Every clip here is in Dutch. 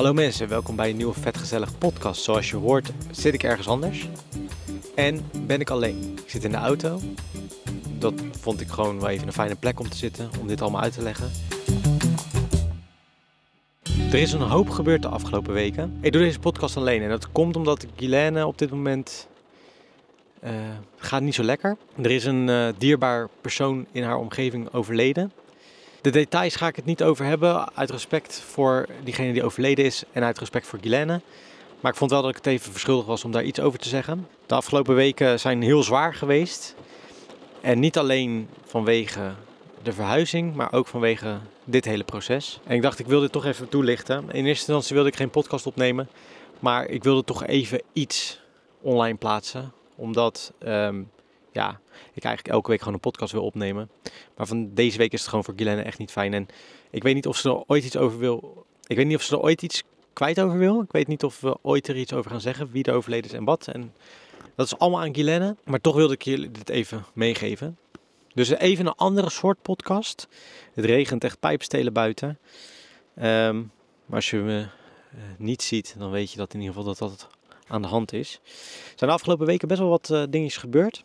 Hallo mensen, welkom bij een nieuwe vetgezellig podcast. Zoals je hoort zit ik ergens anders en ben ik alleen. Ik zit in de auto. Dat vond ik gewoon wel even een fijne plek om te zitten, om dit allemaal uit te leggen. Er is een hoop gebeurd de afgelopen weken. Ik doe deze podcast alleen en dat komt omdat Guilaine op dit moment eh, gaat niet zo lekker. Er is een eh, dierbaar persoon in haar omgeving overleden. De details ga ik het niet over hebben, uit respect voor diegene die overleden is en uit respect voor Guilaine. Maar ik vond wel dat ik het even verschuldigd was om daar iets over te zeggen. De afgelopen weken zijn heel zwaar geweest. En niet alleen vanwege de verhuizing, maar ook vanwege dit hele proces. En ik dacht, ik wil dit toch even toelichten. In eerste instantie wilde ik geen podcast opnemen, maar ik wilde toch even iets online plaatsen. Omdat ehm, ja, ik eigenlijk elke week gewoon een podcast wil opnemen. Maar van deze week is het gewoon voor Guilaine echt niet fijn. En ik weet niet of ze er ooit iets over wil. Ik weet niet of ze er ooit iets kwijt over wil. Ik weet niet of we ooit er iets over gaan zeggen. Wie er overleden is en wat. En dat is allemaal aan Guilaine. Maar toch wilde ik jullie dit even meegeven. Dus even een andere soort podcast. Het regent echt pijpstelen buiten. Ehm, maar als je me eh, niet ziet, dan weet je dat in ieder geval dat dat aan de hand is. Er zijn de afgelopen weken best wel wat eh, dingetjes gebeurd.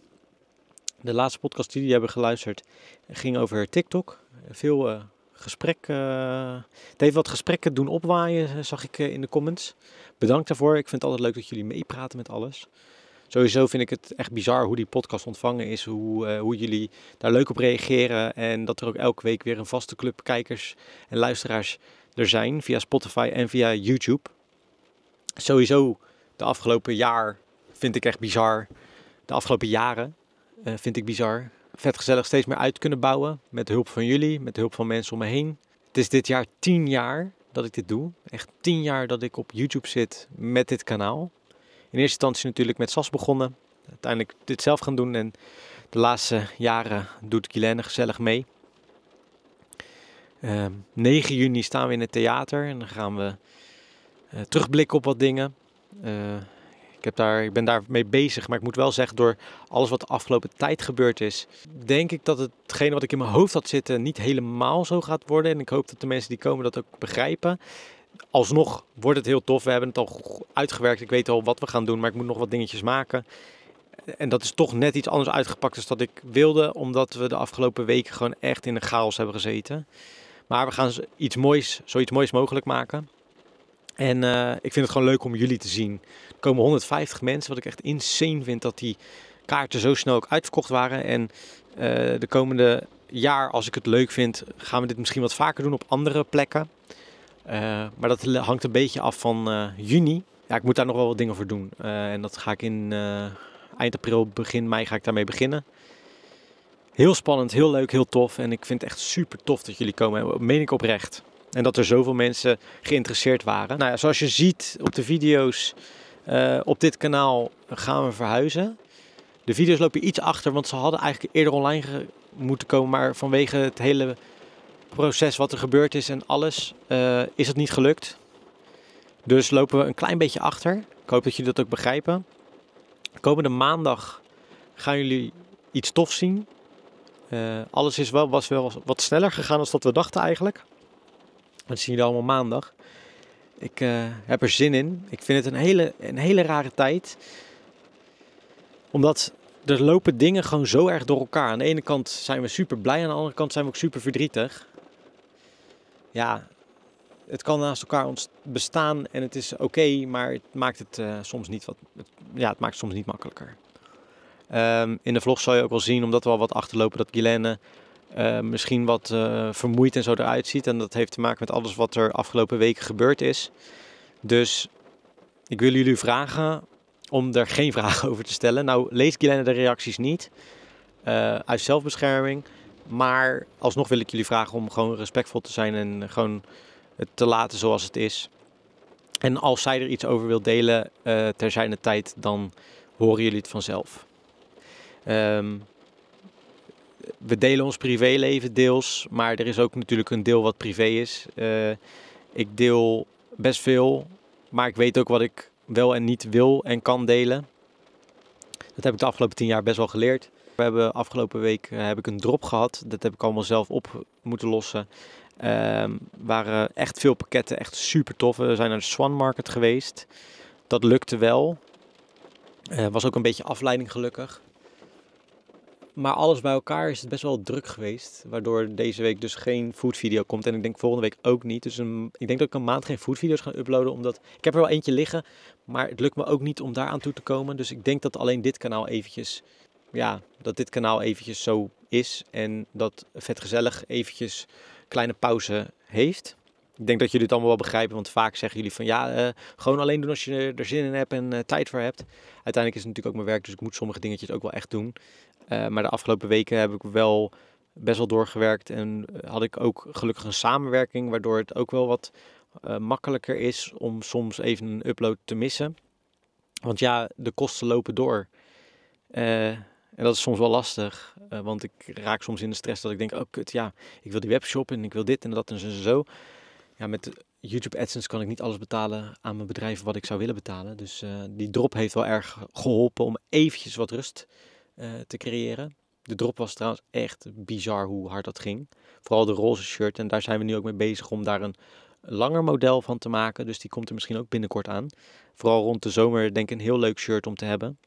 De laatste podcast die jullie hebben geluisterd ging over TikTok. Veel uh, eh, gesprekken. Eh, het heeft wat gesprekken doen opwaaien, zag ik eh, in de comments. Bedankt daarvoor. Ik vind het altijd leuk dat jullie meepraten met alles. Sowieso vind ik het echt bizar hoe die podcast ontvangen is, hoe, hoe jullie daar leuk op reageren. En dat er ook elke week weer een vaste club kijkers en luisteraars er zijn via Spotify en via YouTube. Sowieso de afgelopen jaar vind ik echt bizar. De afgelopen jaren eh, vind ik bizar. Vet gezellig steeds meer uit kunnen bouwen. Met hulp van jullie, met hulp van mensen om me heen. Het is dit jaar tien jaar dat ik dit doe. Echt tien jaar dat ik op YouTube zit met dit kanaal. In eerste instantie natuurlijk met SAS begonnen. Uiteindelijk dit zelf gaan doen. En de laatste jaren doet Guilaine gezellig mee. Uh, ehm, 9 juni staan we in het theater en dan gaan we uh, terugblikken op wat dingen. Uh, heb daar, ik ben daar mee bezig. Maar ik moet wel zeggen, door alles wat de afgelopen tijd gebeurd is, denk ik dat hetgene wat ik in mijn hoofd had zitten niet helemaal zo gaat worden. En ik hoop dat de mensen die komen dat ook begrijpen. Alsnog wordt het heel tof. We hebben het al uitgewerkt. Ik weet al wat we gaan doen, maar ik moet nog wat dingetjes maken. En dat is toch net iets anders uitgepakt dan dat ik wilde, omdat we de afgelopen weken gewoon echt in een chaos hebben gezeten. Maar we gaan iets moois, zoiets moois mogelijk maken. En eh, ik vind het gewoon leuk om jullie te zien. Er komen 150 mensen, wat ik echt insane vind dat die kaarten zo snel ook uitverkocht waren. En eh, de komende jaar, als ik het leuk vind, gaan we dit misschien wat vaker doen op andere plekken. Eh, maar dat hangt een beetje af van juni. Ja, ik moet daar nog wel wat dingen voor doen. en dat ga ik in eind april, begin mei ga ik daarmee beginnen. Heel spannend, heel leuk, heel tof. En ik vind het echt super tof dat jullie komen. Meen ik oprecht. En dat er zoveel mensen geïnteresseerd waren. Nou zoals je ziet op de video's eh, op dit kanaal gaan we verhuizen. De video's lopen iets achter, want ze hadden eigenlijk eerder online moeten komen. Maar vanwege het hele proces wat er gebeurd is en alles, eh, is het niet gelukt. Dus lopen we een klein beetje achter. Ik hoop dat jullie dat ook begrijpen. Komende maandag gaan jullie iets tof zien. Eh, alles is wel, was wel wat sneller gegaan dan dat we dachten eigenlijk. Dat zien jullie allemaal maandag. Ik eh, heb er zin in. Ik vind het een hele, een hele rare tijd. Omdat er lopen dingen gewoon zo erg door elkaar. Aan de ene kant zijn we super blij, aan de andere kant zijn we ook super verdrietig. Ja, het kan naast elkaar bestaan en het is oké, maar het maakt het eh, soms niet wat. ja, het maakt soms niet makkelijker. Ehm, in de vlog zal je ook wel zien, omdat we al wat achterlopen, dat Guilaine eh, misschien wat eh, vermoeid en zo eruit ziet. En dat heeft te maken met alles wat er afgelopen weken gebeurd is. Dus ik wil jullie vragen om er geen vragen over te stellen. Nou, leest Guilaine de reacties niet eh, uit zelfbescherming. Maar alsnog wil ik jullie vragen om gewoon respectvol te zijn en gewoon het te laten zoals het is. En als zij er iets over wil delen ter zijnde tijd, dan horen jullie het vanzelf. Ehm, we delen ons privéleven deels, maar er is ook natuurlijk een deel wat privé is. Eh, ik deel best veel, maar ik weet ook wat ik wel en niet wil en kan delen. Dat heb ik de afgelopen tien jaar best wel geleerd. We hebben afgelopen week eh, heb ik een drop gehad. Dat heb ik allemaal zelf op moeten lossen. Ehm, waren echt veel pakketten, echt super tof. We zijn naar de Swan Market geweest. Dat lukte wel. Eh, was ook een beetje afleiding gelukkig. Maar alles bij elkaar is het best wel druk geweest. Waardoor deze week dus geen foodvideo komt. En ik denk volgende week ook niet. Dus ik denk dat ik een maand geen foodvideo's ga uploaden. Omdat ik heb er wel eentje liggen. Maar het lukt me ook niet om daar aan toe te komen. Dus ik denk dat alleen dit kanaal eventjes... Ja, dat dit kanaal eventjes zo is. En dat Vet Gezellig eventjes kleine pauze heeft. Ik denk dat jullie het allemaal wel begrijpen, want vaak zeggen jullie van ja, eh, gewoon alleen doen als je er zin in hebt en eh, tijd voor hebt. Uiteindelijk is het natuurlijk ook mijn werk, dus ik moet sommige dingetjes ook wel echt doen. Eh, maar de afgelopen weken heb ik wel best wel doorgewerkt en eh, had ik ook gelukkig een samenwerking, waardoor het ook wel wat eh, makkelijker is om soms even een upload te missen. Want ja, de kosten lopen door. en dat is soms wel lastig, want ik raak soms in de stress dat ik denk, oh kut, ja, ik wil die webshop en ik wil dit en dat en zo. Ja, met YouTube AdSense kan ik niet alles betalen aan mijn bedrijf wat ik zou willen betalen. Dus die drop heeft wel erg geholpen om eventjes wat rust eh, te creëren. De drop was trouwens echt bizar hoe hard dat ging. Vooral de roze shirt. En daar zijn we nu ook mee bezig om daar een langer model van te maken. Dus die komt er misschien ook binnenkort aan. Vooral rond de zomer denk ik een heel leuk shirt om te hebben.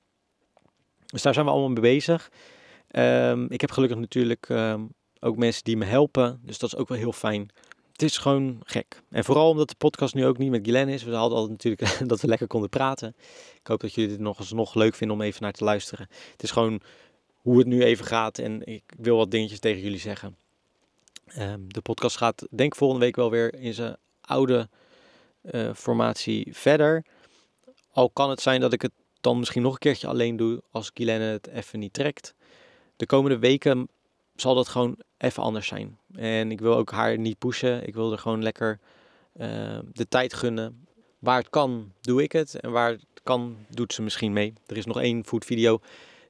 Dus daar zijn we allemaal mee bezig. Ehm, ik heb gelukkig natuurlijk ehm, ook mensen die me helpen. Dus dat is ook wel heel fijn het is gewoon gek. En vooral omdat de podcast nu ook niet met Glenn is. We hadden altijd natuurlijk dat we lekker konden praten. Ik hoop dat jullie dit nog eens nog leuk vinden om even naar te luisteren. Het is gewoon hoe het nu even gaat. En ik wil wat dingetjes tegen jullie zeggen. Ehm, de podcast gaat denk ik volgende week wel weer in zijn oude eh, formatie verder. Al kan het zijn dat ik het dan misschien nog een keertje alleen doe als Guylaine het even niet trekt. De komende weken zal dat gewoon even anders zijn. En ik wil ook haar niet pushen. Ik wil er gewoon lekker eh, de tijd gunnen. Waar het kan, doe ik het. En waar het kan, doet ze misschien mee. Er is nog één food video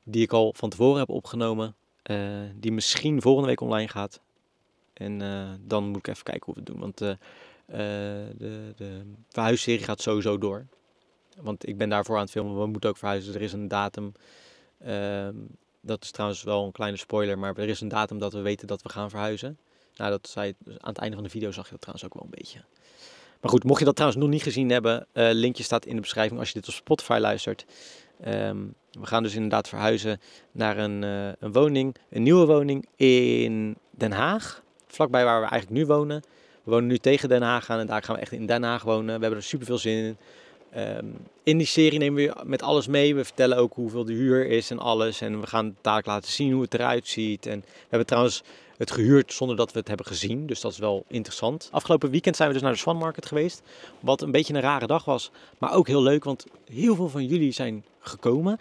die ik al van tevoren heb opgenomen. Eh, die misschien volgende week online gaat. En eh, dan moet ik even kijken hoe we het doen. Want de, de verhuisserie gaat sowieso door. Want ik ben daarvoor aan het filmen. We moeten ook verhuizen. Er is een datum. Ehm, dat is trouwens wel een kleine spoiler, maar er is een datum dat we weten dat we gaan verhuizen. Nou, dat zei, dus aan het einde van de video zag je dat trouwens ook wel een beetje. Maar goed, mocht je dat trouwens nog niet gezien hebben, uh, linkje staat in de beschrijving als je dit op Spotify luistert. Ehm, we gaan dus inderdaad verhuizen naar een, eh, een woning, een nieuwe woning in Den Haag. Vlakbij waar we eigenlijk nu wonen. We wonen nu tegen Den Haag aan en daar gaan we echt in Den Haag wonen. We hebben er super veel zin in. Ehm, in die serie nemen we met alles mee. We vertellen ook hoeveel de huur is en alles. En we gaan taak laten zien hoe het eruit ziet. En we hebben trouwens het gehuurd zonder dat we het hebben gezien. Dus dat is wel interessant. Afgelopen weekend zijn we dus naar de Swan Market geweest. Wat een beetje een rare dag was. Maar ook heel leuk, want heel veel van jullie zijn gekomen.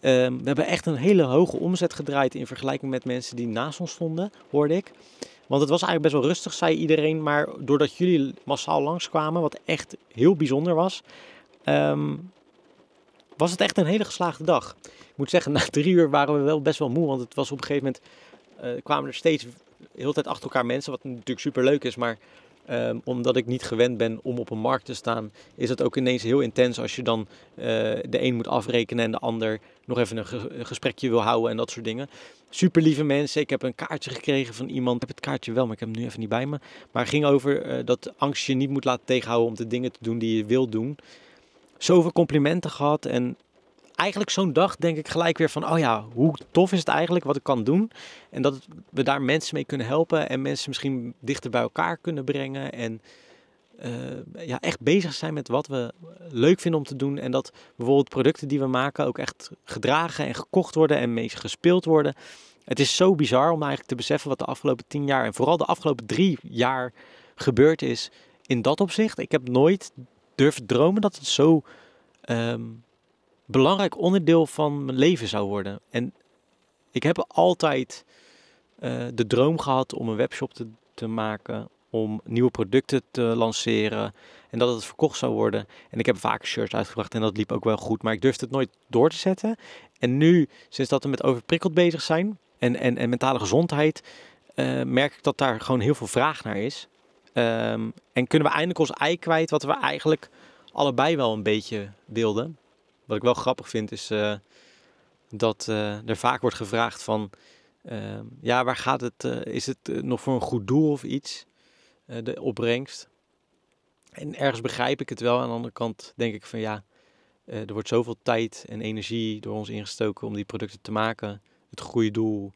Ehm, we hebben echt een hele hoge omzet gedraaid in vergelijking met mensen die naast ons stonden, hoorde ik. Want het was eigenlijk best wel rustig, zei iedereen. Maar doordat jullie massaal langskwamen, wat echt heel bijzonder was, Ehm, was het echt een hele geslaagde dag. Ik moet zeggen, na drie uur waren we wel best wel moe. Want het was op een gegeven moment. Eh, kwamen er steeds heel tijd achter elkaar mensen. Wat natuurlijk super leuk is. Maar ehm, omdat ik niet gewend ben om op een markt te staan. Is het ook ineens heel intens als je dan eh, de een moet afrekenen. En de ander nog even een, gesprekje wil houden. En dat soort dingen. Super lieve mensen. Ik heb een kaartje gekregen van iemand. Ik heb het kaartje wel, maar ik heb hem nu even niet bij me. Maar het ging over uh, dat angst je niet moet laten tegenhouden om de dingen te doen die je wil doen zoveel complimenten gehad. En eigenlijk zo'n dag denk ik gelijk weer van, oh ja, hoe tof is het eigenlijk wat ik kan doen. En dat we daar mensen mee kunnen helpen en mensen misschien dichter bij elkaar kunnen brengen. En eh, ja, echt bezig zijn met wat we leuk vinden om te doen. En dat bijvoorbeeld producten die we maken ook echt gedragen en gekocht worden en mee gespeeld worden. Het is zo bizar om eigenlijk te beseffen wat de afgelopen tien jaar en vooral de afgelopen drie jaar gebeurd is in dat opzicht. Ik heb nooit durven dromen dat het zo ehm, belangrijk onderdeel van mijn leven zou worden. En ik heb altijd eh, de droom gehad om een webshop te, te maken, om nieuwe producten te lanceren en dat het verkocht zou worden. En ik heb vaak shirts uitgebracht en dat liep ook wel goed, maar ik durfde het nooit door te zetten. En nu, sinds dat we met overprikkeld bezig zijn en, en, en mentale gezondheid, eh, merk ik dat daar gewoon heel veel vraag naar is. Ehm, en kunnen we eindelijk ons ei kwijt, wat we eigenlijk allebei wel een beetje wilden. Wat ik wel grappig vind, is eh, dat eh, er vaak wordt gevraagd van... Ehm, ja, waar gaat het? Eh, is het nog voor een goed doel of iets? de opbrengst. En ergens begrijp ik het wel. Aan de andere kant denk ik van ja, er wordt zoveel tijd en energie door ons ingestoken om die producten te maken. Het goede doel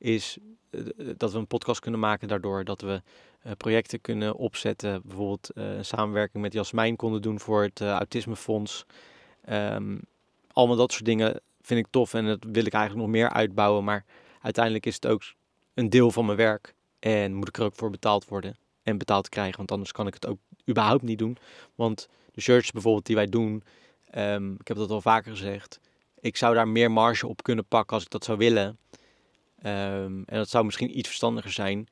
is eh, eh, dat we een podcast kunnen maken daardoor dat we eh, projecten kunnen opzetten. Bijvoorbeeld een samenwerking met Jasmijn konden doen voor het Autismefonds. Um, allemaal dat soort dingen vind ik tof en dat wil ik eigenlijk nog meer uitbouwen. Maar uiteindelijk is het ook een deel van mijn werk en moet ik er ook voor betaald worden en betaald krijgen. Want anders kan ik het ook überhaupt niet doen. Want de shirts bijvoorbeeld die wij doen, ehm, ik heb dat al vaker gezegd. Ik zou daar meer marge op kunnen pakken als ik dat zou willen. Ehm, en dat zou misschien iets verstandiger zijn.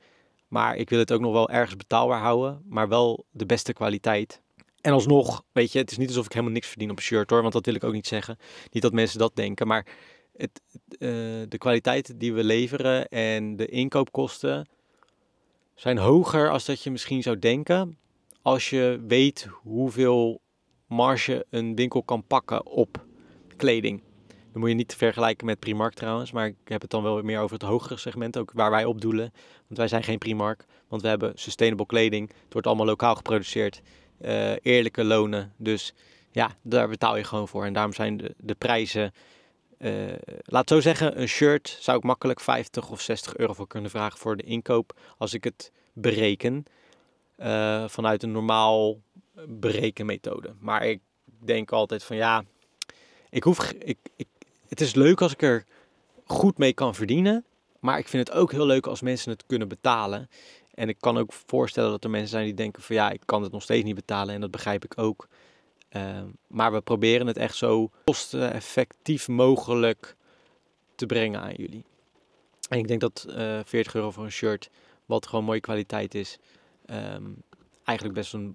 Maar ik wil het ook nog wel ergens betaalbaar houden, maar wel de beste kwaliteit. En alsnog, weet je, het is niet alsof ik helemaal niks verdien op een shirt hoor, want dat wil ik ook niet zeggen. Niet dat mensen dat denken, maar het, eh, de kwaliteit die we leveren en de inkoopkosten zijn hoger als dat je misschien zou denken. Als je weet hoeveel marge een winkel kan pakken op kleding. Dan moet je niet vergelijken met Primark trouwens, maar ik heb het dan wel meer over het hogere segment, ook waar wij op doelen. Want wij zijn geen Primark, want we hebben sustainable kleding. Het wordt allemaal lokaal geproduceerd, eh, eerlijke lonen. Dus ja, daar betaal je gewoon voor. En daarom zijn de, de prijzen, eh, laat zo zeggen, een shirt zou ik makkelijk 50 of 60 euro voor kunnen vragen voor de inkoop. Als ik het bereken eh, vanuit een normaal berekenmethode. Maar ik denk altijd van ja, ik hoef, ik, ik het is leuk als ik er goed mee kan verdienen. Maar ik vind het ook heel leuk als mensen het kunnen betalen. En ik kan ook voorstellen dat er mensen zijn die denken van ja, ik kan het nog steeds niet betalen. En dat begrijp ik ook. Ehm, maar we proberen het echt zo kosteneffectief mogelijk te brengen aan jullie. En ik denk dat uh, eh, 40 euro voor een shirt, wat gewoon mooie kwaliteit is, ehm, eigenlijk best een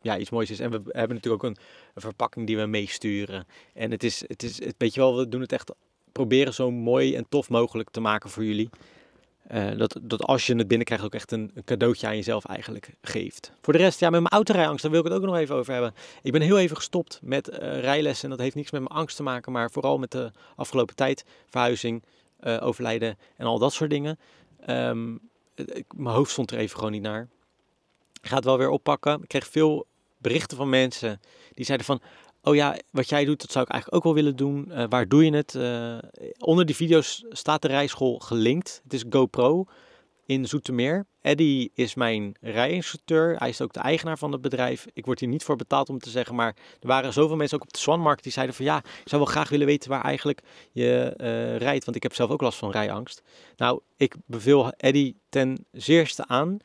ja, iets moois is. En we hebben natuurlijk ook een, verpakking die we meesturen. En het is, het is, het, weet je wel, we doen het echt, proberen zo mooi en tof mogelijk te maken voor jullie. Eh, dat, dat als je het binnenkrijgt ook echt een, een, cadeautje aan jezelf eigenlijk geeft. Voor de rest, ja, met mijn autorijangst, daar wil ik het ook nog even over hebben. Ik ben heel even gestopt met eh, rijlessen en dat heeft niks met mijn angst te maken, maar vooral met de afgelopen tijd, verhuizing, eh, overlijden en al dat soort dingen. Ehm, mijn hoofd stond er even gewoon niet naar gaat wel weer oppakken. Ik kreeg veel berichten van mensen die zeiden van... Oh ja, wat jij doet, dat zou ik eigenlijk ook wel willen doen. Eh, waar doe je het? Eh, onder die video's staat de rijschool gelinkt. Het is GoPro in Zoetermeer. Eddie is mijn rijinstructeur. Hij is ook de eigenaar van het bedrijf. Ik word hier niet voor betaald om te zeggen, maar er waren zoveel mensen ook op de Swanmarkt die zeiden van ja, ik zou wel graag willen weten waar eigenlijk je uh, rijdt, want ik heb zelf ook last van rijangst. Nou, ik beveel Eddie ten zeerste aan.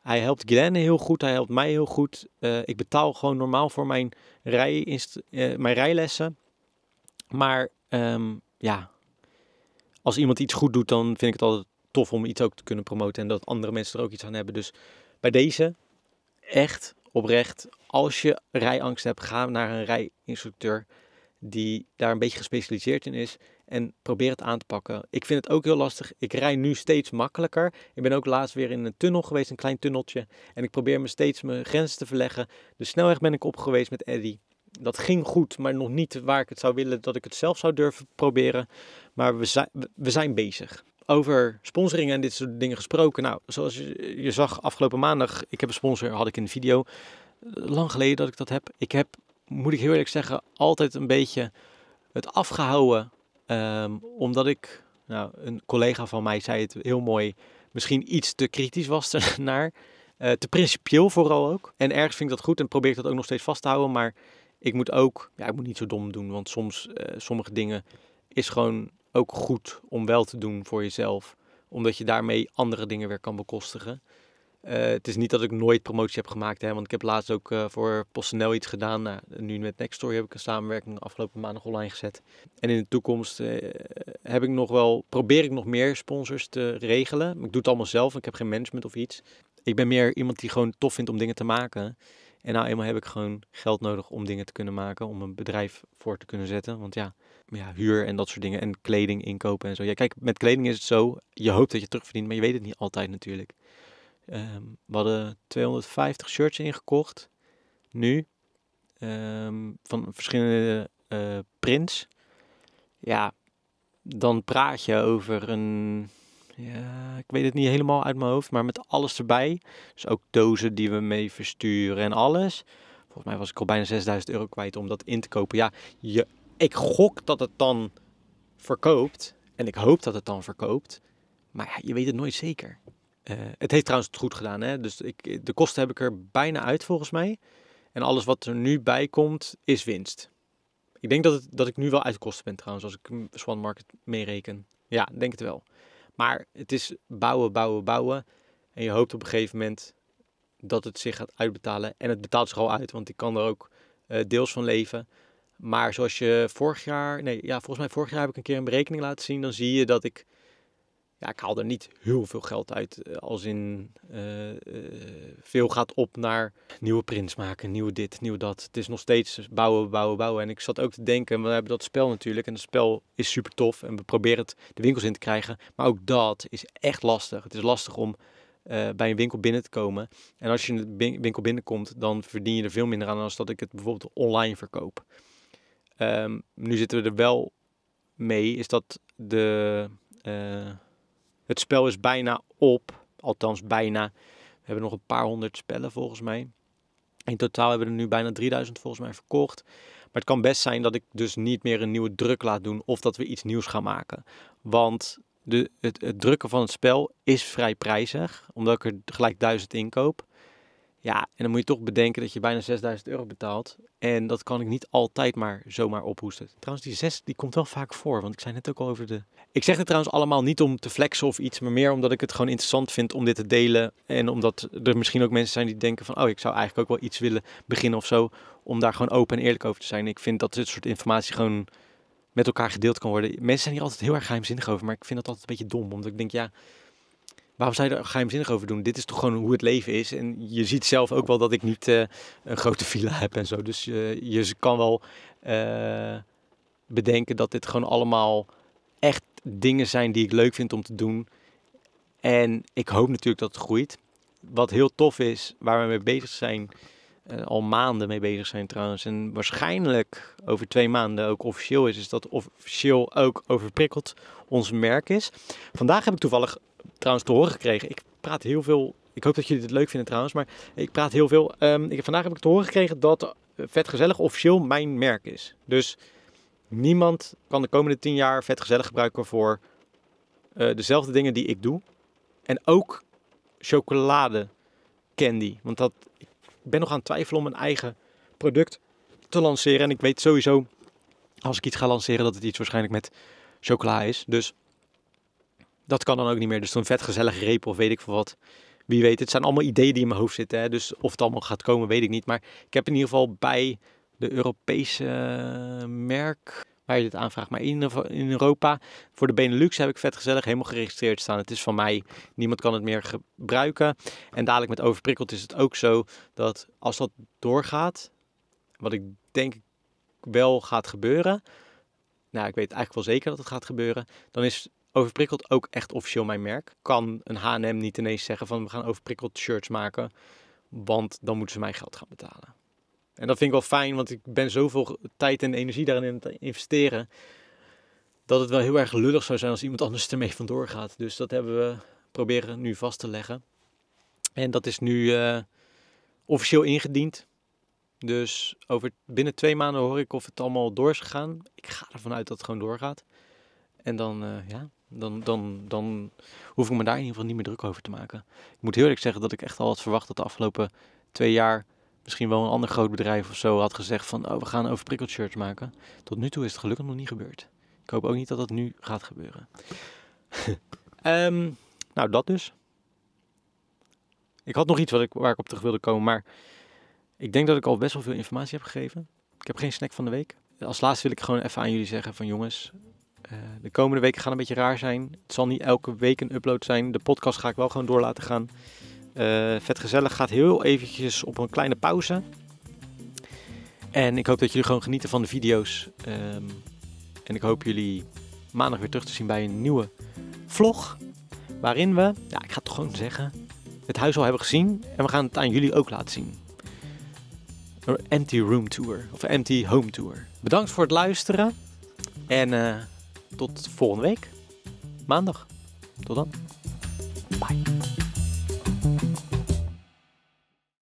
Hij helpt Glenn heel goed, hij helpt mij heel goed. Eh, ik betaal gewoon normaal voor mijn, rij, eh, mijn rijlessen. Maar ehm, ja, als iemand iets goed doet, dan vind ik het altijd tof om iets ook te kunnen promoten. En dat andere mensen er ook iets aan hebben. Dus bij deze, echt oprecht, als je rijangst hebt, ga naar een rijinstructeur die daar een beetje gespecialiseerd in is en probeer het aan te pakken. Ik vind het ook heel lastig. Ik rij nu steeds makkelijker. Ik ben ook laatst weer in een tunnel geweest, een klein tunneltje. En ik probeer me steeds mijn grenzen te verleggen. De snelweg ben ik op geweest met Eddy. Dat ging goed, maar nog niet waar ik het zou willen dat ik het zelf zou durven proberen. Maar we zijn, we zijn bezig. Over sponsoring en dit soort dingen gesproken. Nou, zoals je, je zag afgelopen maandag, ik heb een sponsor, had ik in de video. Lang geleden dat ik dat heb. Ik heb, moet ik heel eerlijk zeggen, altijd een beetje het afgehouden Ehm, omdat ik, nou, een collega van mij zei het heel mooi, misschien iets te kritisch was naar eh, te principieel vooral ook. En ergens vind ik dat goed en probeer ik dat ook nog steeds vast te houden. Maar ik moet ook, ja, ik moet niet zo dom doen. Want soms, uh, sommige dingen is gewoon ook goed om wel te doen voor jezelf. Omdat je daarmee andere dingen weer kan bekostigen. Eh, het is niet dat ik nooit promotie heb gemaakt, hè, want ik heb laatst ook uh, voor PostNL iets gedaan. Nou, nu met Nextstory heb ik een samenwerking afgelopen maand online gezet. En in de toekomst eh, heb ik nog wel, probeer ik nog meer sponsors te regelen. Ik doe het allemaal zelf, ik heb geen management of iets. Ik ben meer iemand die gewoon tof vindt om dingen te maken. En nou eenmaal heb ik gewoon geld nodig om dingen te kunnen maken, om een bedrijf voor te kunnen zetten. Want ja, ja huur en dat soort dingen en kleding inkopen en zo. Ja, kijk, met kleding is het zo, je hoopt dat je terugverdient, maar je weet het niet altijd natuurlijk. Um, we hadden 250 shirts ingekocht. Nu. Ehm, van verschillende uh, prints. Ja, dan praat je over een. Ja, ik weet het niet helemaal uit mijn hoofd, maar met alles erbij. Dus ook dozen die we mee versturen en alles. Volgens mij was ik al bijna 6000 euro kwijt om dat in te kopen. Ja, je, ik gok dat het dan verkoopt. En ik hoop dat het dan verkoopt. Maar ja, je weet het nooit zeker. Eh, het heeft trouwens het goed gedaan. Hè? Dus ik, de kosten heb ik er bijna uit volgens mij. En alles wat er nu bij komt is winst. Ik denk dat, het, dat ik nu wel uit de kosten ben trouwens, als ik Swan Market meereken. Ja, denk het wel. Maar het is bouwen, bouwen, bouwen. En je hoopt op een gegeven moment dat het zich gaat uitbetalen. En het betaalt zich al uit, want ik kan er ook eh, deels van leven. Maar zoals je vorig jaar, nee, ja, volgens mij vorig jaar heb ik een keer een berekening laten zien. Dan zie je dat ik ja, ik haal er niet heel veel geld uit. Eh, als in eh, eh, veel gaat op naar nieuwe prints maken, nieuw dit, nieuw dat. Het is nog steeds bouwen, bouwen, bouwen. En ik zat ook te denken, we hebben dat spel natuurlijk. En het spel is super tof. En we proberen het de winkels in te krijgen. Maar ook dat is echt lastig. Het is lastig om bij een winkel binnen te komen. En als je in de winkel binnenkomt, dan verdien je er veel minder aan dan als dat ik het bijvoorbeeld online verkoop. Ehm, nu zitten we er wel mee, is dat de het spel is bijna op, althans bijna. We hebben nog een paar honderd spellen volgens mij. In totaal hebben we er nu bijna 3000 volgens mij verkocht. Maar het kan best zijn dat ik dus niet meer een nieuwe druk laat doen of dat we iets nieuws gaan maken. Want de, het, het drukken van het spel is vrij prijzig, omdat ik er gelijk 1000 inkoop. Ja, en dan moet je toch bedenken dat je bijna 6000 euro betaalt. En dat kan ik niet altijd maar zomaar ophoesten. Trouwens, die 6 die komt wel vaak voor. Want ik zei net ook al over de. Ik zeg het trouwens allemaal niet om te flexen of iets, maar meer omdat ik het gewoon interessant vind om dit te delen. En omdat er misschien ook mensen zijn die denken van, oh, ik zou eigenlijk ook wel iets willen beginnen of zo. Om daar gewoon open en eerlijk over te zijn. Ik vind dat dit soort informatie gewoon met elkaar gedeeld kan worden. Mensen zijn hier altijd heel erg geheimzinnig over, maar ik vind dat altijd een beetje dom. Omdat ik denk, ja, waarom zou je er geheimzinnig over doen? Dit is toch gewoon hoe het leven is. En je ziet zelf ook wel dat ik niet eh, een grote villa heb en zo. Dus eh, je kan wel eh, bedenken dat dit gewoon allemaal echt dingen zijn die ik leuk vind om te doen. En ik hoop natuurlijk dat het groeit. Wat heel tof is, waar we mee bezig zijn, al maanden mee bezig zijn trouwens. En waarschijnlijk over twee maanden ook officieel is, is dat officieel ook overprikkeld ons merk is. Vandaag heb ik toevallig trouwens te horen gekregen. Ik praat heel veel. Ik hoop dat jullie het leuk vinden trouwens, maar ik praat heel veel. Ehm, ik heb, vandaag heb ik te horen gekregen dat eh, Vetgezellig officieel mijn merk is. Dus niemand kan de komende tien jaar Vetgezellig gebruiken voor eh, dezelfde dingen die ik doe. En ook chocolade candy. Want dat, ik ben nog aan het twijfelen om een eigen product te lanceren. En ik weet sowieso, als ik iets ga lanceren, dat het iets waarschijnlijk met chocola is. Dus dat kan dan ook niet meer. Dus zo'n gezellig reep of weet ik veel wat. Wie weet, het zijn allemaal ideeën die in mijn hoofd zitten. Hè? Dus of het allemaal gaat komen, weet ik niet. Maar ik heb in ieder geval bij de Europese eh, merk waar je dit aanvraagt. Maar in, in Europa, voor de Benelux heb ik vetgezellig helemaal geregistreerd staan. Het is van mij, niemand kan het meer gebruiken. En dadelijk met overprikkeld is het ook zo dat als dat doorgaat, wat ik denk wel gaat gebeuren, nou ik weet eigenlijk wel zeker dat het gaat gebeuren, dan is overprikkeld ook echt officieel mijn merk. Kan een H&M niet ineens zeggen van we gaan overprikkeld shirts maken, want dan moeten ze mijn geld gaan betalen. En dat vind ik wel fijn, want ik ben zoveel tijd en energie daarin in te investeren, dat het wel heel erg lullig zou zijn als iemand anders ermee vandoor gaat. Dus dat hebben we proberen nu vast te leggen. En dat is nu eh, officieel ingediend. Dus over, binnen twee maanden hoor ik of het allemaal door is gegaan. Ik ga ervan uit dat het gewoon doorgaat. En dan, eh, ja, dan, dan, dan hoef ik me daar in ieder geval niet meer druk over te maken. Ik moet heel eerlijk zeggen dat ik echt al had verwacht dat de afgelopen twee jaar misschien wel een ander groot bedrijf of zo had gezegd van oh, we gaan over shirts maken. Tot nu toe is het gelukkig nog niet gebeurd. Ik hoop ook niet dat dat nu gaat gebeuren. Ehm, nou, dat dus. Ik had nog iets wat ik, waar ik op terug wilde komen, maar ik denk dat ik al best wel veel informatie heb gegeven. Ik heb geen snack van de week. Als laatste wil ik gewoon even aan jullie zeggen van jongens, eh, de komende weken gaan een beetje raar zijn. Het zal niet elke week een upload zijn. De podcast ga ik wel gewoon door laten gaan. Eh, Vet Gezellig gaat heel eventjes op een kleine pauze. En ik hoop dat jullie gewoon genieten van de video's. Ehm, en ik hoop jullie maandag weer terug te zien bij een nieuwe vlog. Waarin we, ja, ik ga het gewoon zeggen, het huis al hebben gezien. En we gaan het aan jullie ook laten zien. Een empty room tour. Of empty home tour. Bedankt voor het luisteren. En... Eh, tot volgende week. Maandag. Tot dan. Bye.